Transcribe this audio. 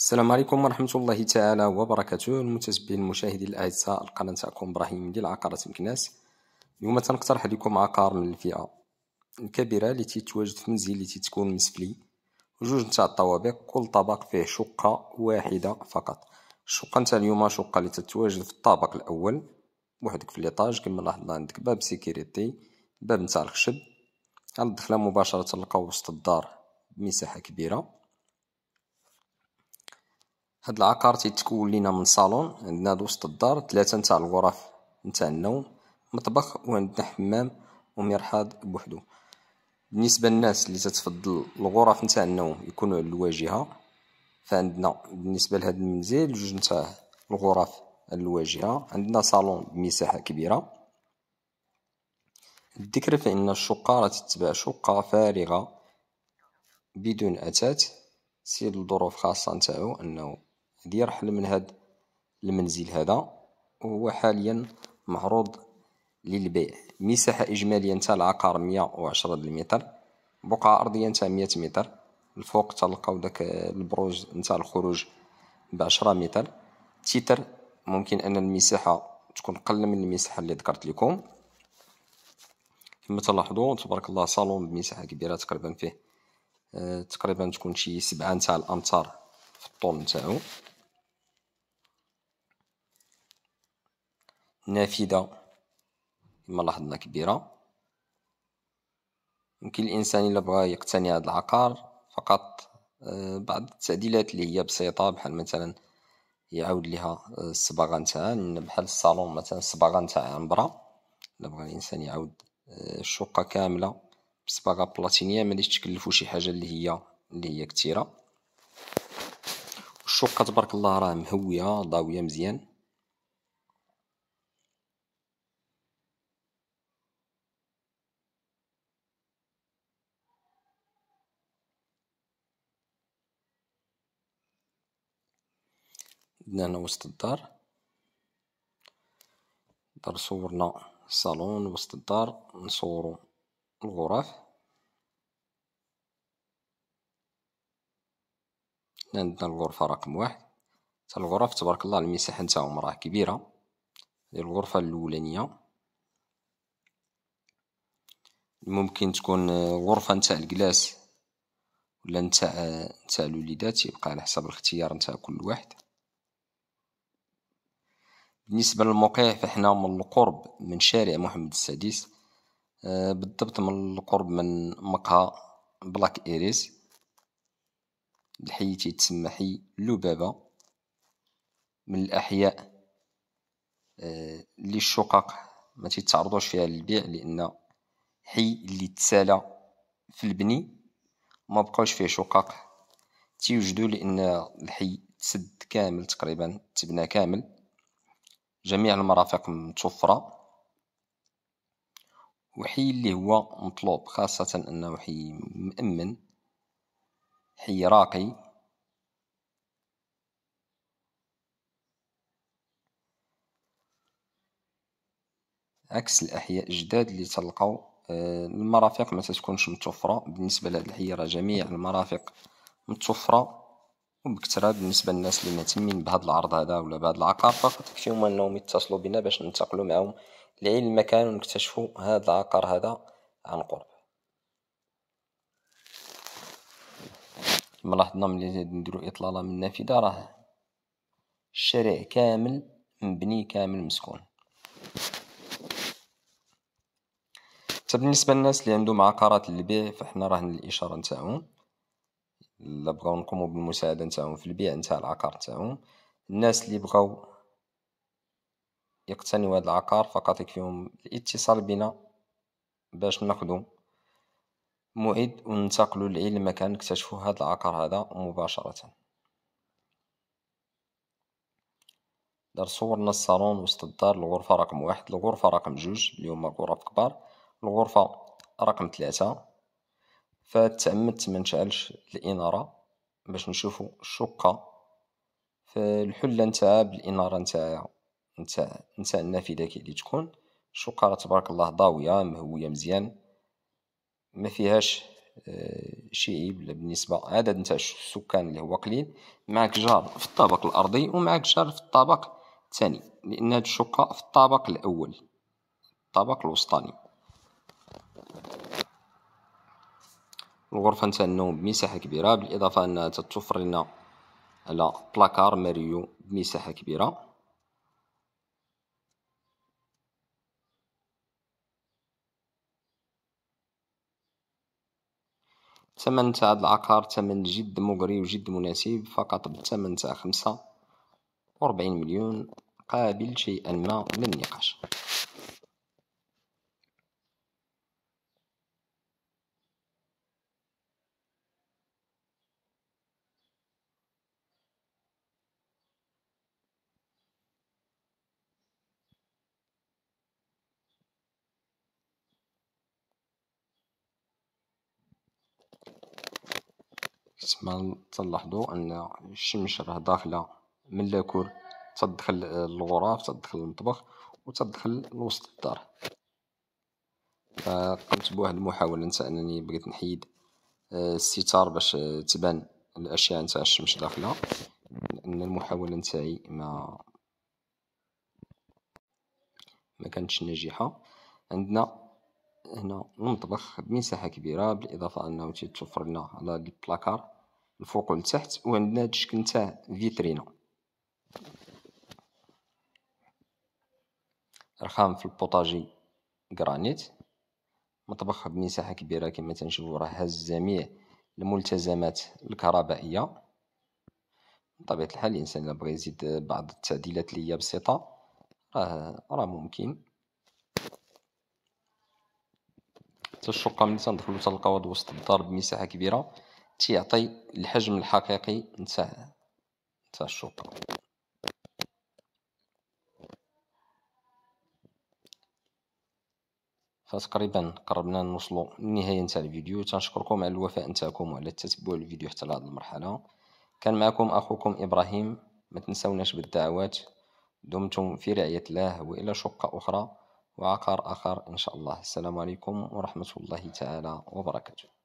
السلام عليكم ورحمة الله تعالى وبركاته المتابعين المشاهدين الأعزاء القناة تاعكم إبراهيم ديال عقارات مكناس اليوم تنقترح لكم عقار من الفئة الكبيرة اللي تيتواجد في منزل اللي تتكون مسفلي جوج نتاع الطوابق كل طبق فيه شقة واحدة فقط الشقة نتاع اليوم شقة اللي تتواجد في الطابق الأول وحدك في ليطاج كما لاحظنا عندك باب سيكيريتي باب نتاع الخشب على الدخلة مباشرة تلقاو وسط الدار مساحة كبيرة هاد العقار تيتكون لينا من صالون عندنا هاد وسط الدار ثلاثة نتاع الغرف نتاع النوم مطبخ وعندنا حمام ومرحاض بوحدو بالنسبة للناس اللي تتفضل الغرف نتاع النوم يكونوا على الواجهة فعندنا بالنسبة لهاد المنزل جوج نتاع الغرف على الواجهة عندنا صالون بمساحة كبيرة الذكر فإن الشقة راه تتبع شقة فارغة بدون أثاث سير لظروف خاصة نتاعو أنه ديال رحل من هاد المنزل هذا وهو حاليا معروض للبيع مساحة إجمالية نتاع العقار مية وعشرة المتر بقعة أرضية نتاع مية متر الفوق تلقاو داك البروج نتاع الخروج بعشرة متر تيتر ممكن أن المساحة تكون قل من المساحة اللي ذكرت لكم كما تلاحظوا تبارك الله صالون بمساحة كبيرة تقريبا فيه أه تقريبا تكون شي سبعة نتاع الأمتار في الطول نتاعو نافذة كما لاحظنا كبيرة يمكن الإنسان إلا بغى يقتني هذا العقار فقط آه، بعض التعديلات اللي هي بسيطة بحال مثلا يعاود ليها آه، الصباغة نتاعها بحال الصالون مثلا الصباغة نتاع عنبرة إلا بغى الإنسان يعاود آه، الشقة كاملة بصباغة بلاتينية مليش تكلفو شي حاجة اللي هي اللي هي كثيرة الشقة تبارك الله راه مهوية ضاوية مزيان عندنا هنا وسط الدار دار صورنا الصالون وسط الدار نصورو الغرف هنا عندنا الغرفة رقم واحد تا الغرف تبارك الله المساحة نتاعهم راه كبيرة هذه الغرفة الأولانية ممكن تكون غرفة نتاع الكلاس ولا نتاع نتاع الوليدات يبقى على حسب الاختيار نتاع كل واحد بالنسبة للموقع فإحنا من القرب من شارع محمد السادس آه، بالضبط من القرب من مقهى بلاك إيريس الحي تيتسمى حي لوبابا من الأحياء اللي آه، الشقق ما تيتعرضوش فيها للبيع لأن حي اللي تسالى في البني ما بقاوش فيه شقق تيوجدوا لأن الحي تسد كامل تقريبا تبنى كامل جميع المرافق متوفرة وحي اللي هو مطلوب خاصة أنه حي مأمن حي راقي عكس الأحياء الجداد اللي تلقاو آه، المرافق ما تكونش متوفرة بالنسبة لهذه الحي راه جميع المرافق متوفرة وبكثره بالنسبه للناس اللي مهتمين بهذا العرض هذا ولا بهذا العقار فقط يكفي انهم يتصلوا بنا باش ننتقلوا معهم لعين المكان ونكتشفوا هذا العقار هذا عن قرب كما لاحظنا ملي نديرو اطلاله من النافذه راه الشارع كامل مبني كامل مسكون تا بالنسبه للناس اللي عندهم عقارات للبيع فحنا راهن الاشاره نتاعهم لا بغاو نقومو بالمساعدة نتاعهم في البيع نتاع العقار نتاعهم الناس لي بغاو يقتنيو هاد العقار فقط يكفيهم الاتصال بنا باش ناخدو موعد وننتقلوا لأي مكان نكتشفوا هاد العقار هذا مباشرة دار صورنا الصالون وسط الدار الغرفة رقم واحد الغرفة رقم جوج لي هما غرف كبار الغرفة رقم ثلاثة فتعمدت ما نشعلش الإنارة باش نشوفو الشقة في الحلة نتاعها بالإنارة نتاع نتاع نتاع النافذة كي اللي تكون الشقة راه تبارك الله ضاوية مهوية مزيان فيهاش آه، شي عيب بالنسبة عدد نتاع السكان اللي هو قليل معك جار في الطابق الأرضي ومعك جار في الطابق الثاني لأن هاد الشقة في الطابق الأول الطابق الوسطاني الغرفة نتاع النوم بمساحة كبيرة بالإضافة أنها تتوفر لنا على بلاكار ماريو بمساحة كبيرة الثمن تاع هاد العقار ثمن جد مغري وجد مناسب فقط بالثمن تاع خمسة وربعين مليون قابل شيئا ما للنقاش كتما تلاحظوا ان الشمس راه داخله من لاكور تدخل للغرف تدخل للمطبخ وتدخل لوسط الدار فقمت بواحد المحاوله نتا انني بغيت نحيد آه، الستار باش تبان الاشعه نتاع الشمس داخله لان المحاوله نتاعي ما ما كانتش ناجحه عندنا هنا المطبخ بمساحه كبيره بالاضافه انه تتوفر لنا على البلاكار الفوق والتحت وعندنا هاد الشكل نتاع فيترينا رخام في البوطاجي غرانيت مطبخ بمساحة كبيرة كما تنشوفو راه هز جميع الملتزمات الكهربائية بطبيعة الحال الإنسان إلا بغى يزيد بعض التعديلات اللي هي بسيطة راه راه ممكن حتى الشقة ملي تندخلو تلقاو وسط الدار بمساحة كبيرة تيعطي الحجم الحقيقي نتاع نتاع الشوطة فتقريبا قربنا نوصلوا للنهايه نتاع الفيديو تنشكركم على الوفاء نتاعكم وعلى التتبع الفيديو حتى لهاد المرحله كان معكم اخوكم ابراهيم ما تنسوناش بالدعوات دمتم في رعايه الله والى شقه اخرى وعقار اخر ان شاء الله السلام عليكم ورحمه الله تعالى وبركاته